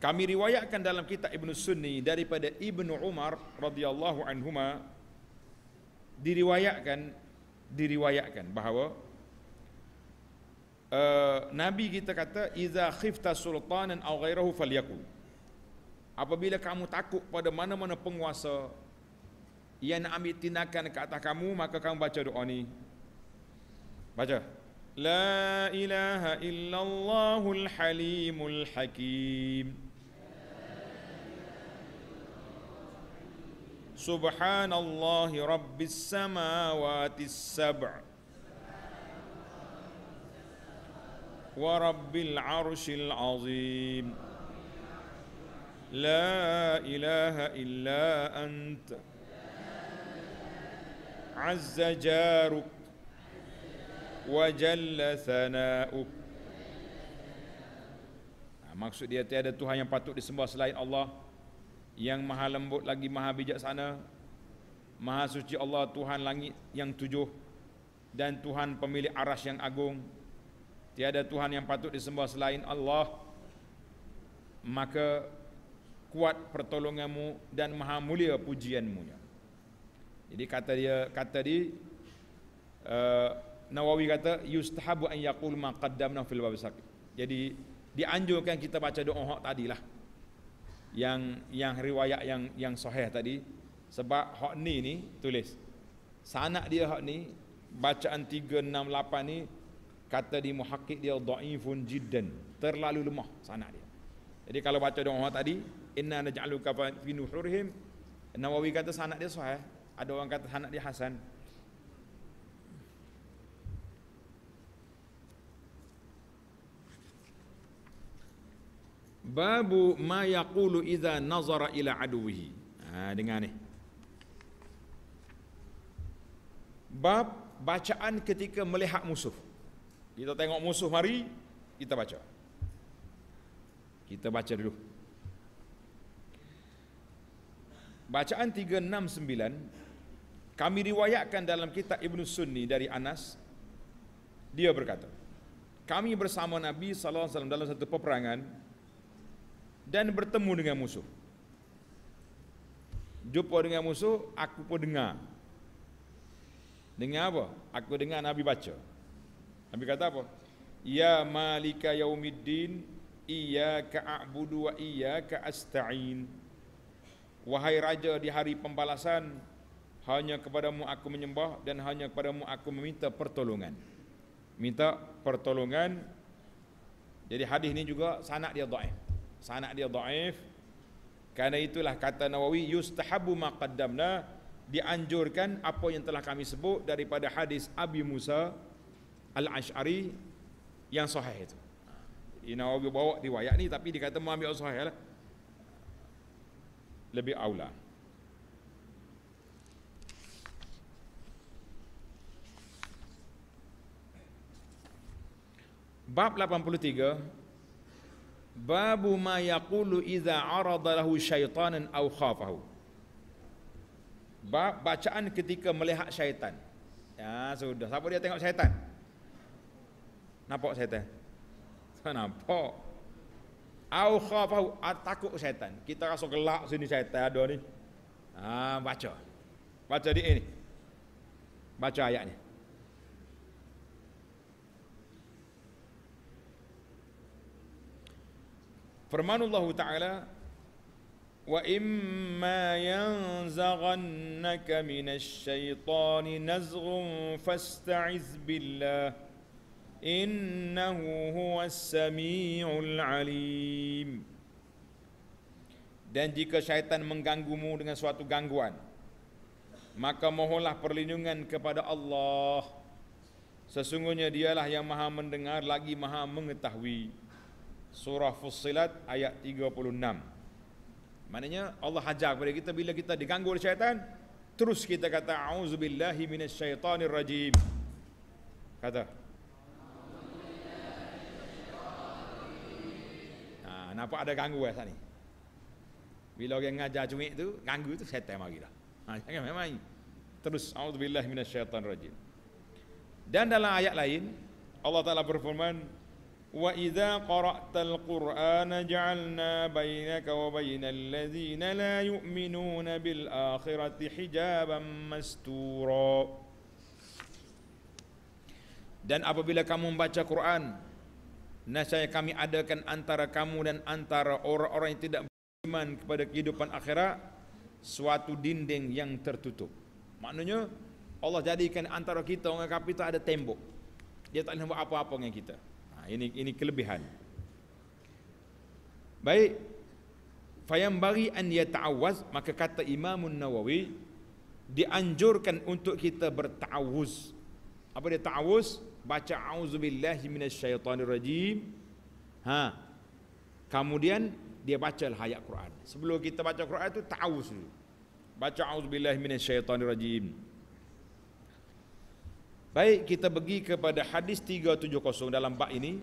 kami riwayatkan dalam kitab Ibn Sunni daripada Ibn Umar radhiyallahu anhuma diriwayatkan diriwayatkan bahawa uh, Nabi kita kata iza khifta sultanan aw ghairahu falyakul apabila kamu takut pada mana-mana penguasa yang nak ambil tindakan ke atas kamu maka kamu baca doa ni baca la ilaha illallahul halimul hakim سبحان الله رب السماوات السبع ورب العرش العظيم لا إله إلا أنت عز جارك وجل ثناؤك Maksud dia tiada Tuhan yang patut disembah selain Allah yang maha lembut lagi maha bijaksana maha suci Allah Tuhan langit yang tujuh dan Tuhan pemilik Aras yang agung tiada Tuhan yang patut disembah selain Allah maka kuat pertolonganmu dan maha mulia pujianmu jadi kata dia kata di uh, Nawawi kata yustahabu an yaqul ma qaddamna fil bab jadi dianjurkan kita baca doa hak tadilah yang yang riwayat yang yang sahih tadi sebab hak ni ni tulis sanad dia hak ni bacaan 368 ni kata di muhakkik dia dhaifun jiddan terlalu lemah sanad dia jadi kalau baca doa tadi inna naj'aluka fi nuhurihim Nawawi kata sanad dia sahih ada orang kata sanad dia hasan Babu ma yaqulu idza nazara ila aduwihi. Ha dengar ni. Bab bacaan ketika melihat musuh. Kita tengok musuh mari, kita baca. Kita baca dulu. Bacaan 369 kami riwayatkan dalam kitab Ibn Sunni dari Anas dia berkata kami bersama Nabi sallallahu alaihi wasallam dalam satu peperangan dan bertemu dengan musuh. Jumpa dengan musuh, aku pun dengar. Dengar apa? Aku dengar Nabi baca. Nabi kata apa? Ya malika yaumiddin, iyyaka a'budu wa iyyaka Kaastain. Wahai raja di hari pembalasan, hanya kepadamu aku menyembah dan hanya kepadamu aku meminta pertolongan. Minta pertolongan. Jadi hadis ini juga sanak dia dhaif sanad dia dhaif kerana itulah kata Nawawi yustahabu ma qaddamna dianjurkan apa yang telah kami sebut daripada hadis Abi Musa Al-Ash'ari yang sahih itu. Ini Nawawi bawa riwayat ni tapi dikata mau ambil sahih lah. Lebih aula. Bab 83. Babu ma yaqulu idza arada lahu syaitanan aw khafahu. Bab bacaan ketika melihat syaitan. Ya sudah, siapa dia tengok syaitan? Nampak syaitan? Tak nampak. Aw khafahu ah, takut syaitan. Kita rasa gelak sini syaitan ada ni. Ah baca. Baca di ini. Baca ayatnya. ni. Firman Allah Ta'ala وَإِمَّا يَنْزَغَنَّكَ مِنَ الشَّيْطَانِ نَزْغٌ فَاسْتَعِذْ بِاللَّهِ إِنَّهُ هُوَ السَّمِيعُ الْعَلِيمُ Dan jika syaitan mengganggumu dengan suatu gangguan, maka mohonlah perlindungan kepada Allah. Sesungguhnya dialah yang maha mendengar lagi maha mengetahui surah Fussilat ayat 36. Maknanya Allah ajar kepada kita bila kita diganggu oleh syaitan, terus kita kata auzubillahi minasyaitonir rajim. Kata. Nah, ha, nampak ada ganggu eh ni? Bila orang ngajar cumi tu, ganggu tu syaitan mari dah. Ha, jangan main-main. Terus auzubillahi minasyaitonir rajim. Dan dalam ayat lain Allah Taala berfirman وإذا قرأت القرآن جعلنا بينك وبين الذين لا يؤمنون بالآخرة حجابا مستورا Dan apabila kamu membaca Quran Nasihat kami adakan antara kamu dan antara orang-orang yang tidak beriman kepada kehidupan akhirat Suatu dinding yang tertutup Maknanya Allah jadikan antara kita dengan kapita ada tembok Dia tak nak buat apa-apa dengan kita ini ini kelebihan. Baik. Fayam bari an yata'awwaz maka kata Imam Nawawi dianjurkan untuk kita bertawuz. Apa dia tawuz? Baca auzubillahi minasyaitonirrajim. Ha. Kemudian dia baca ayat Quran. Sebelum kita baca Quran itu tawuz dulu. Baca auzubillahi minasyaitonirrajim. rajim. Baik kita pergi kepada hadis 370 dalam bab ini.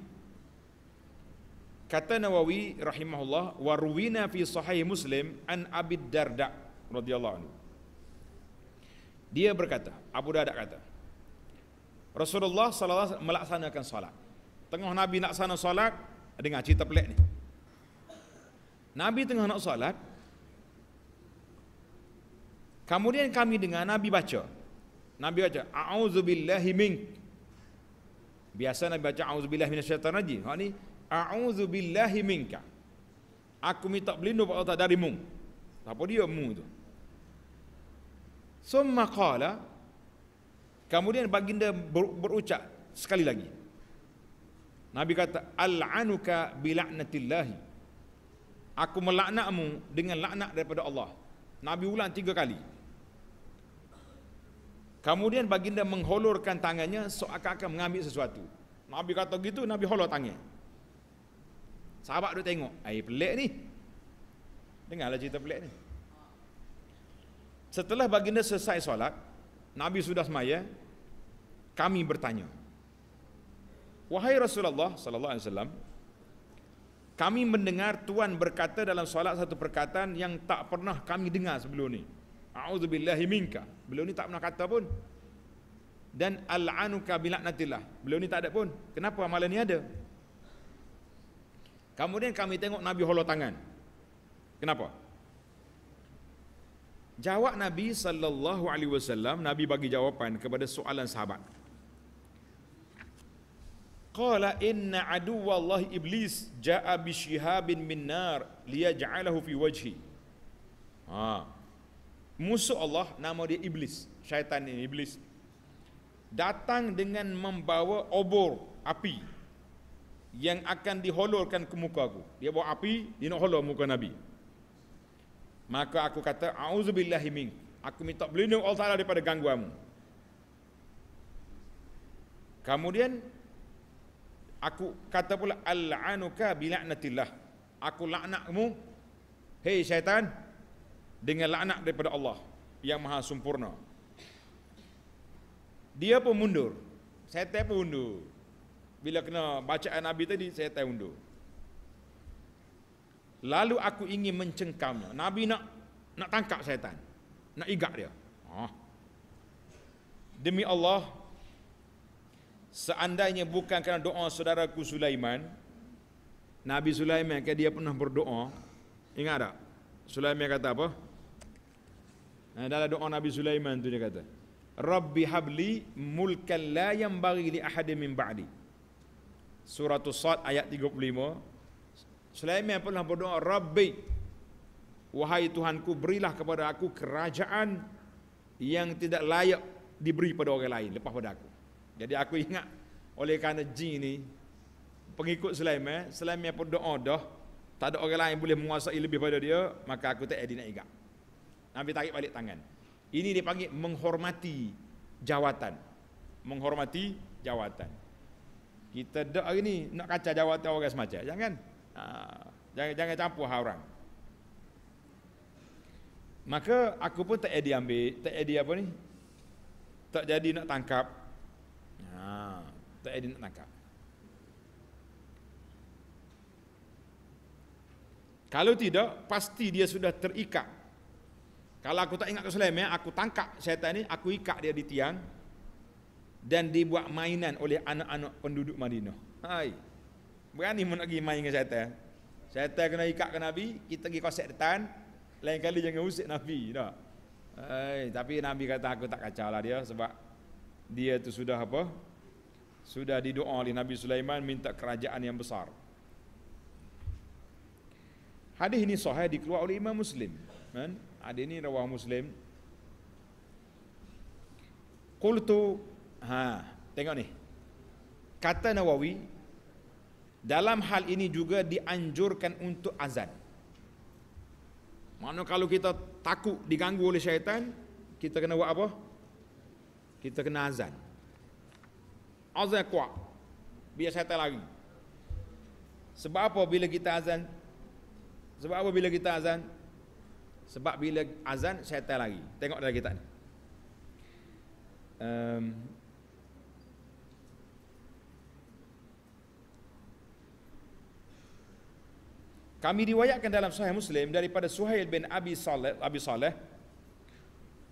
Kata Nawawi rahimahullah waruwina fi sahih Muslim an Abi Darda radhiyallahu anhu. Dia berkata, Abu Darda kata, Rasulullah sallallahu alaihi wasallam melaksanakan solat. Tengah Nabi nak sana solat, dengar cerita pelik ni. Nabi tengah nak solat. Kemudian kami dengar Nabi baca. Nabi baca a'udzubillahi mink. Biasa Nabi baca a'udzubillahi minasyaitan rajim. Hak ni a'udzubillahi minka. Aku minta berlindung pada Allah dari mu. dia mu itu? Summa qala kemudian baginda ber, berucap sekali lagi. Nabi kata al'anuka bilaknatillahi. Aku melaknatmu dengan laknat daripada Allah. Nabi ulang tiga kali. Kemudian baginda mengholurkan tangannya seakan-akan mengambil sesuatu. Nabi kata gitu, Nabi holur tangan. Sahabat duk tengok, air pelik ni. Dengarlah cerita pelik ni. Setelah baginda selesai solat, Nabi sudah semaya, kami bertanya. Wahai Rasulullah sallallahu alaihi wasallam, kami mendengar tuan berkata dalam solat satu perkataan yang tak pernah kami dengar sebelum ini auzubillahi minka beliau ni tak pernah kata pun dan al'anuka bilaknatillah beliau ni tak ada pun kenapa amalan ni ada kemudian kami tengok nabi holo tangan kenapa jawab nabi sallallahu alaihi wasallam nabi bagi jawapan kepada soalan sahabat Qala inna aduwa Allah iblis ja'a bi shihabin min nar liyaj'alahu fi wajhi. Ha musuh Allah nama dia iblis syaitan ini iblis datang dengan membawa obor api yang akan diholorkan ke muka aku dia bawa api dia nak holor muka nabi maka aku kata auzubillahi aku minta berlindung Allah Taala daripada gangguanmu kemudian aku kata pula al'anuka bila'natillah aku laknatmu hei syaitan dengan laknat daripada Allah yang maha sempurna. Dia pun mundur. Setan pun mundur. Bila kena bacaan Nabi tadi, saya setan mundur. Lalu aku ingin mencengkamnya. Nabi nak nak tangkap setan. Nak igak dia. Ah. Demi Allah, seandainya bukan kerana doa saudaraku Sulaiman, Nabi Sulaiman kan dia pernah berdoa. Ingat tak? Sulaiman kata apa? Eh, dalam doa Nabi Sulaiman tu dia kata. Rabbi habli mulkan la yambari li ahadi min ba'di. Surah Sad ayat 35. Sulaiman pernah berdoa, Rabbi, wahai Tuhanku berilah kepada aku kerajaan yang tidak layak diberi pada orang lain lepas pada aku. Jadi aku ingat oleh kerana jin ni pengikut Sulaiman, Sulaiman pun berdoa dah tak ada orang lain boleh menguasai lebih pada dia, maka aku tak ada nak ingat. Nabi tarik balik tangan. Ini dipanggil menghormati jawatan. Menghormati jawatan. Kita dah hari ni nak kacau jawatan orang semacam. Jangan. Ha, jangan jangan campur hal orang. Maka aku pun tak jadi ambil, tak jadi apa ni? Tak jadi nak tangkap. Ha, tak jadi nak tangkap. Kalau tidak, pasti dia sudah terikat kalau aku tak ingat ke Sulaiman, aku tangkap syaitan ini, aku ikat dia di tiang dan dibuat mainan oleh anak-anak penduduk Madinah. Hai. Berani mun nak pergi main dengan syaitan? Syaitan kena ikat ke Nabi, kita pergi kosek depan, lain kali jangan usik Nabi, dah. Hai, tapi Nabi kata aku tak kacau lah dia sebab dia tu sudah apa? Sudah didoa oleh Nabi Sulaiman minta kerajaan yang besar. Hadis ini sahih dikeluarkan oleh Imam Muslim. Kan? Ada ni rawah Muslim. Qultu ha tengok ni. Kata Nawawi dalam hal ini juga dianjurkan untuk azan. Mana kalau kita takut diganggu oleh syaitan, kita kena buat apa? Kita kena azan. Azan kuat. Biar syaitan lari. Sebab apa bila kita azan? Sebab apa bila kita azan? Sebab bila azan syaitan lari. Tengok dalam kitab ni. Um, Kami riwayatkan dalam Sahih Muslim daripada Suhail bin Abi Saleh, Abi Saleh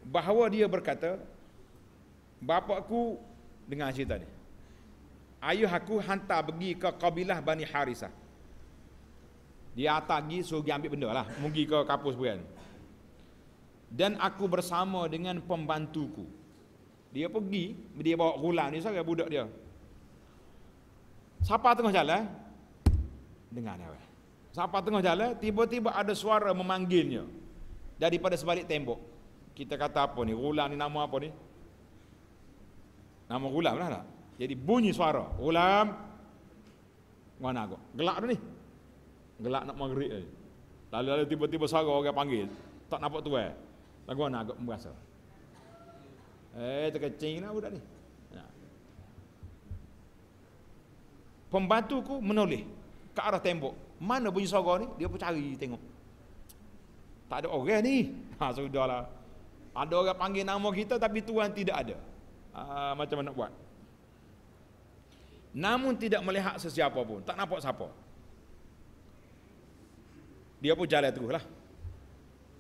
bahawa dia berkata bapakku dengan cerita ni. Ayuh aku hantar pergi ke kabilah Bani Harisah. Dia hantar pergi suruh dia ambil benda lah. Mungkin ke kapus berani dan aku bersama dengan pembantuku dia pergi dia bawa gulam ni seorang budak dia siapa tengah jalan dengar dia siapa tengah jalan tiba-tiba ada suara memanggilnya daripada sebalik tembok kita kata apa ni gulam ni nama apa ni nama gulam lah tak jadi bunyi suara gulam mana aku gelak tu ni gelak nak maghrib lalu-lalu tiba-tiba suara orang panggil tak nampak tu eh Lagu mana agak berasa? Eh, terkecing lah budak ni. Ha. Pembantu ku menoleh ke arah tembok. Mana bunyi suara ni? Dia pun cari tengok. Tak ada orang ni. Ha, sudahlah. Ada orang panggil nama kita tapi tuan tidak ada. Ha, macam mana nak buat? Namun tidak melihat sesiapa pun. Tak nampak siapa. Dia pun jalan terus lah.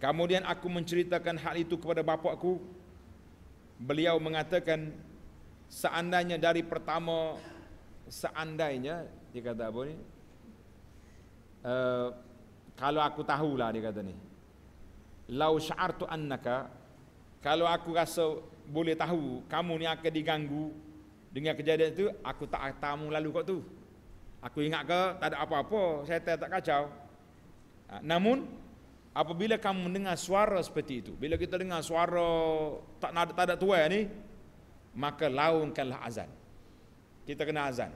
Kemudian aku menceritakan hal itu kepada bapakku. Beliau mengatakan seandainya dari pertama seandainya dia kata apa ni? Uh, kalau aku tahulah dia kata ni. Lau sya'artu annaka kalau aku rasa boleh tahu kamu ni akan diganggu dengan kejadian itu aku tak tamu lalu kok tu. Aku ingat ke tak ada apa-apa, saya tak kacau. Ha, namun Apabila kamu mendengar suara seperti itu, bila kita dengar suara tak ada tak ada tuai ni, maka launkanlah azan. Kita kena azan.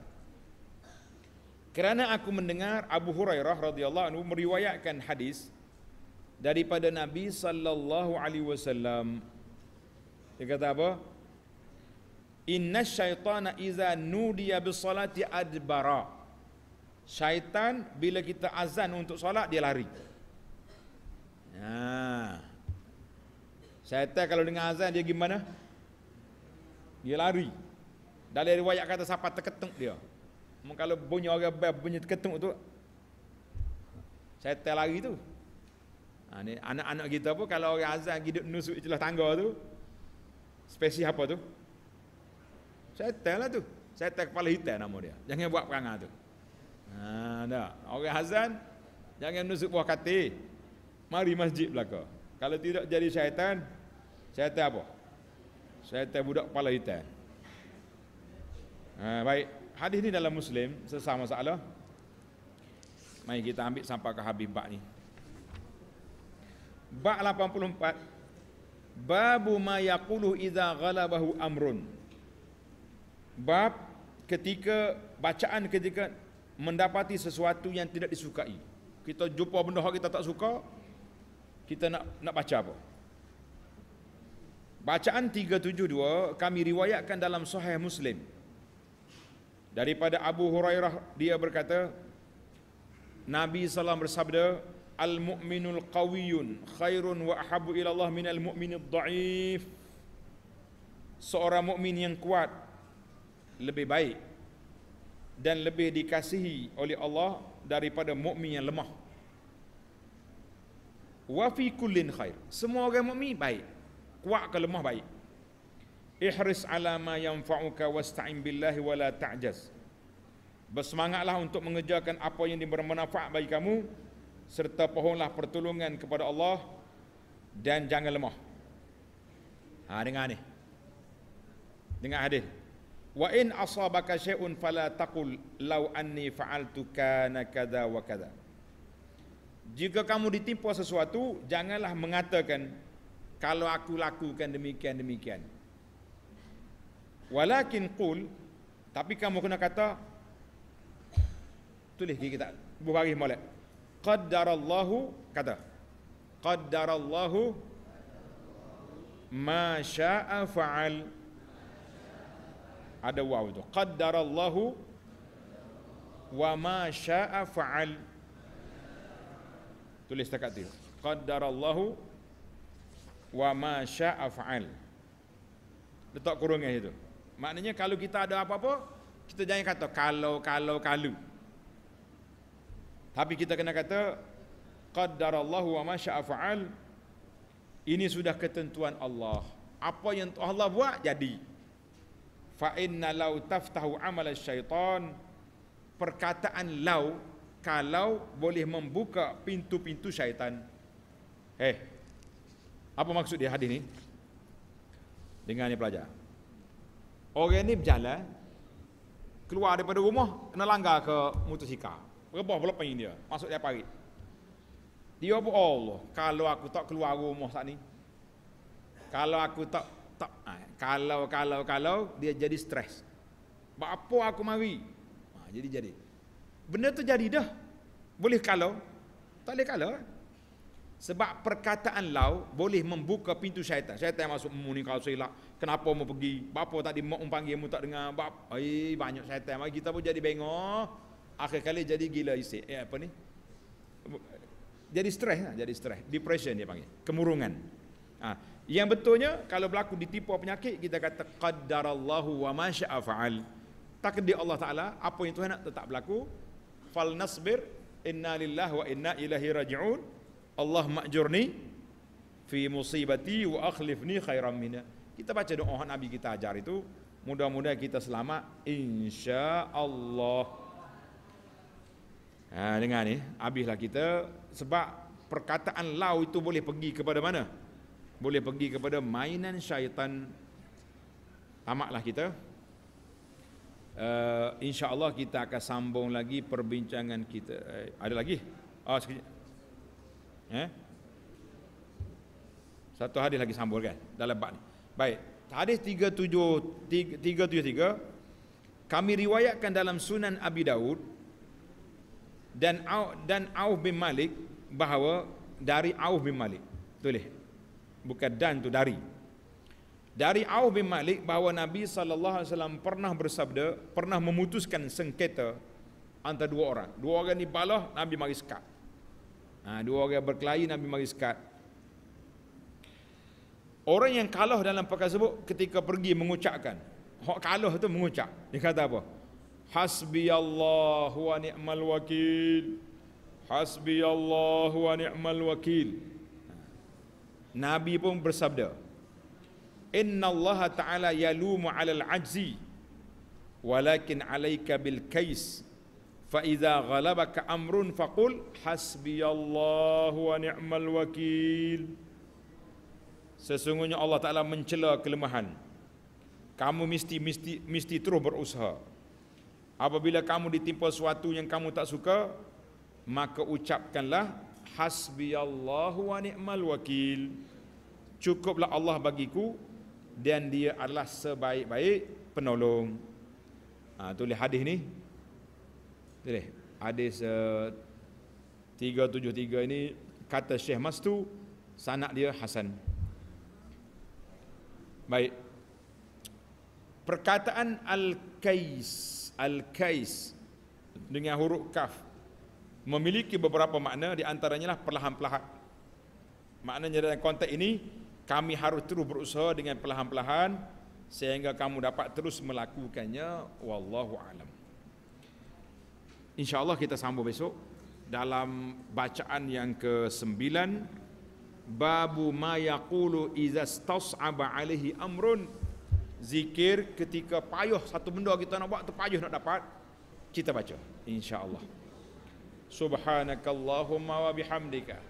Kerana aku mendengar Abu Hurairah radhiyallahu anhu meriwayatkan hadis daripada Nabi sallallahu alaihi wasallam. Dia kata apa? Inna syaitana iza nudiya bisalati adbara. Syaitan bila kita azan untuk solat dia lari. Ha. Syaitan kalau dengar azan dia gimana? Dia lari. Dalam riwayat kata siapa terketuk dia. Memang kalau bunyi orang bel bunyi terketuk tu syaitan lari tu. Ha, ni anak-anak kita pun kalau orang azan pergi duduk nusuk celah tangga tu spesies apa tu? Syaitan lah tu. Syaitan kepala hitam nama dia. Jangan buat perangai tu. Ha, dah. Orang azan jangan nusuk buah katil mari masjid belaka. Kalau tidak jadi syaitan, syaitan apa? Syaitan budak kepala hitam. Ha, baik, hadis ni dalam Muslim sesama masalah. Mari kita ambil sampai ke habis bab ni. Bab 84 Babu ma yaqulu idza ghalabahu amrun. Bab ketika bacaan ketika mendapati sesuatu yang tidak disukai. Kita jumpa benda hak kita tak suka, kita nak nak baca apa? Bacaan 372 kami riwayatkan dalam Sahih Muslim. Daripada Abu Hurairah dia berkata Nabi Sallam bersabda Al-mu'minul qawiyun khairun wa ahabu ila Allah minal mu'minid da'if Seorang mukmin yang kuat lebih baik dan lebih dikasihi oleh Allah daripada mukmin yang lemah wa fi kullin khair semua orang mukmin baik kuat ke lemah baik ihris ala ma yanfa'uka wasta'in billahi wala ta'jaz bersemangatlah untuk mengerjakan apa yang bermanfaat bagi kamu serta pohonlah pertolongan kepada Allah dan jangan lemah ha dengar ni dengar hadis wa in asabaka syai'un fala taqul law anni fa'altu kana kadha wa kadha jika kamu ditimpa sesuatu, janganlah mengatakan kalau aku lakukan demikian demikian. Walakin qul tapi kamu kena kata tulis di kita buku hari molek. Qaddarallahu kata. Qaddarallahu ma syaa fa'al. Ada waw itu. Qaddarallahu wa ma syaa fa'al. Qaddarallahu Tulis setakat tu. Qaddarallahu wa ma syaa af'al. Letak kurungnya situ. Maknanya kalau kita ada apa-apa, kita jangan kata kalau kalau kalau. Tapi kita kena kata qaddarallahu wa ma syaa af'al. Ini sudah ketentuan Allah. Apa yang Allah buat jadi. Fa inna law taftahu amal syaitan perkataan lau kalau boleh membuka pintu-pintu syaitan. Eh, apa maksud dia hadis ni? Dengar ni pelajar. Orang ni berjalan, keluar daripada rumah, kena langgar ke mutusikal. Rebah pula panggil dia, masuk dia parit. Dia pun, oh Allah, kalau aku tak keluar rumah saat ni, kalau aku tak, tak, ha, kalau, kalau, kalau, dia jadi stres. Apa aku mari? Ha, jadi, jadi. Benda tu jadi dah. Boleh kalau? Tak boleh kalau. Eh? Sebab perkataan lau boleh membuka pintu syaitan. Syaitan masuk memuni kau silap. Kenapa mau pergi? Bapa tadi mau panggil mu tak dengar. Bap, ai banyak syaitan. Mari kita pun jadi bengok, Akhir kali jadi gila isi. Eh apa ni? Jadi stres lah, jadi stres. Depression dia panggil. Kemurungan. ha. yang betulnya kalau berlaku ditipu penyakit kita kata qaddarallahu wa masya'a fa'al. Takdir Allah Taala apa yang Tuhan nak tetap berlaku fal nasbir inna lillahi wa inna ilaihi raji'un Allah ma'jurni fi musibati wa akhlifni khairan minna kita baca doa nabi kita ajar itu mudah-mudahan kita selamat insyaallah ha dengar ni habislah kita sebab perkataan lau itu boleh pergi kepada mana boleh pergi kepada mainan syaitan tamaklah kita uh, insyaallah kita akan sambung lagi perbincangan kita uh, ada lagi ah oh, eh satu hadis lagi sambung kan dalam bab ni baik hadis 37 373 kami riwayatkan dalam sunan abi daud dan Au, dan Auf bin Malik bahawa dari Auf bin Malik tulis bukan dan tu dari dari Auf bin Malik bahawa Nabi sallallahu alaihi wasallam pernah bersabda, pernah memutuskan sengketa antara dua orang. Dua orang ni balah Nabi mari sekat. Ha, dua orang berkelahi Nabi mari sekat. Orang yang kalah dalam perkara tersebut ketika pergi mengucapkan, hak kalah itu mengucap. Dia kata apa? Hasbi Allah wa ni'mal wakil. Hasbi Allah wa ni'mal wakil. Ha. Nabi pun bersabda, Inna Allah Ta'ala yalumu ala al-ajzi Walakin alaika bil-kais Fa'idha ghalabaka amrun faqul Hasbi Allah wa ni'mal wakil Sesungguhnya Allah Ta'ala mencela kelemahan Kamu mesti, mesti, mesti terus berusaha Apabila kamu ditimpa sesuatu yang kamu tak suka Maka ucapkanlah Hasbi Allah wa ni'mal wakil Cukuplah Allah bagiku dan dia adalah sebaik-baik penolong. Ha, tulis hadis ni. Tulis hadis uh, 373 ini kata Syekh Mastu sanak dia Hasan. Baik. Perkataan Al-Kais Al-Kais dengan huruf kaf memiliki beberapa makna di antaranya lah perlahan-lahan. Maknanya dalam konteks ini kami harus terus berusaha dengan perlahan-perlahan sehingga kamu dapat terus melakukannya wallahu alam insyaallah kita sambung besok dalam bacaan yang ke-9 babu ma yaqulu iza stas'aba alaihi amrun zikir ketika payuh satu benda kita nak buat tu payuh nak dapat kita baca insyaallah subhanakallahumma wa bihamdika